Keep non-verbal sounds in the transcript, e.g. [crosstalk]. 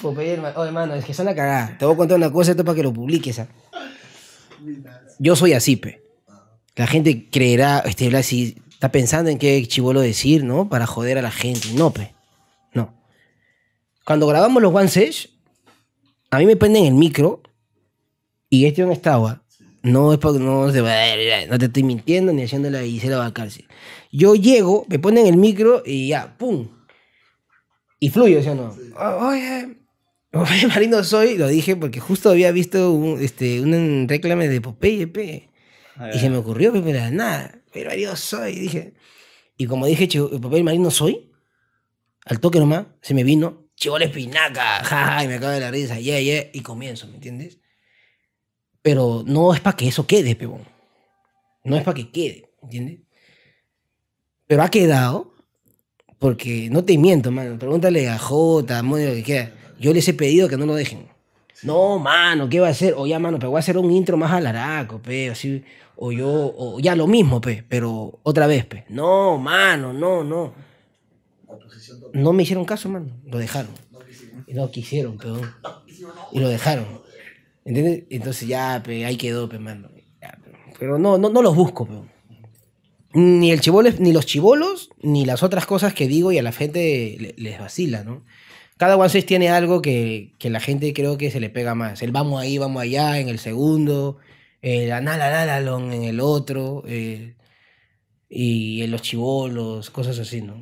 Pues, pues, oh, hermano, es que son la cagada. Te voy a contar una cosa esto para que lo publiques. ¿ah? Yo soy así, pe. La gente creerá, este, si está pensando en qué chivolo decir, ¿no? Para joder a la gente. No, pe. No. Cuando grabamos los One Sesh, a mí me prenden el micro y este no estaba. ¿ah? No es porque no no te estoy mintiendo ni haciendo la la Yo llego, me ponen el micro y ya, ¡pum! Y fluyo, ¿sí o no? Oye, [laughs] marino soy, lo dije porque justo había visto un, este, un reclame de Popeye, pe. Ah, y se me ocurrió, que era nada, pero marino soy, dije. Y como dije, Papel marino soy, al toque nomás, se me vino, la espinaca, jaja, y me acaba de la risa, yeah, yeah, y comienzo, ¿me entiendes? Pero no es para que eso quede, pebón. No es para que quede, ¿entiendes? Pero ha quedado, porque no te miento, mano. Pregúntale a Jota, a lo que quiera. Yo les he pedido que no lo dejen. No, mano, ¿qué va a hacer? O ya, mano, pero voy a hacer un intro más alaraco, pe, así. O yo, ya lo mismo, pe, pero otra vez, pe. No, mano, no, no. No me hicieron caso, mano. Lo dejaron. No quisieron, peón. Y lo dejaron. ¿Entiendes? Entonces ya, pe, ahí quedó, pe, mano. Pero no, no, no los busco, peón ni el ni los chivolos, ni las otras cosas que digo y a la gente les vacila, ¿no? cada One 6 tiene algo que, que, la gente creo que se le pega más. El vamos ahí, vamos allá en el segundo, el en el otro, eh, y en los chivolos, cosas así, ¿no?